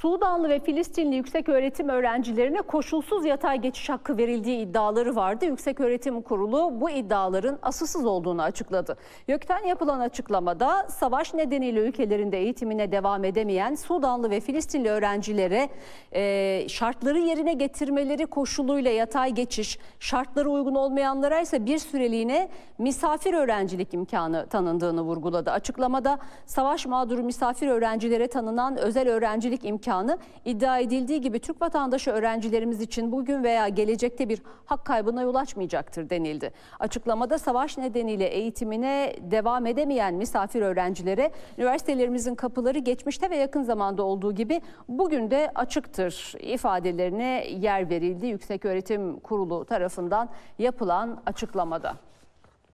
Sudanlı ve Filistinli yüksek öğretim öğrencilerine koşulsuz yatay geçiş hakkı verildiği iddiaları vardı. Yüksek Öğretim Kurulu bu iddiaların asılsız olduğunu açıkladı. YÖK'ten yapılan açıklamada savaş nedeniyle ülkelerinde eğitimine devam edemeyen Sudanlı ve Filistinli öğrencilere e, şartları yerine getirmeleri koşuluyla yatay geçiş, şartları uygun olmayanlara ise bir süreliğine misafir öğrencilik imkanı tanındığını vurguladı. Açıklamada savaş mağduru misafir öğrencilere tanınan özel öğrencilik imkanı imkanı. İddia edildiği gibi Türk vatandaşı öğrencilerimiz için bugün veya gelecekte bir hak kaybına yol açmayacaktır denildi. Açıklamada savaş nedeniyle eğitimine devam edemeyen misafir öğrencilere üniversitelerimizin kapıları geçmişte ve yakın zamanda olduğu gibi bugün de açıktır ifadelerine yer verildi Yüksek Öğretim Kurulu tarafından yapılan açıklamada.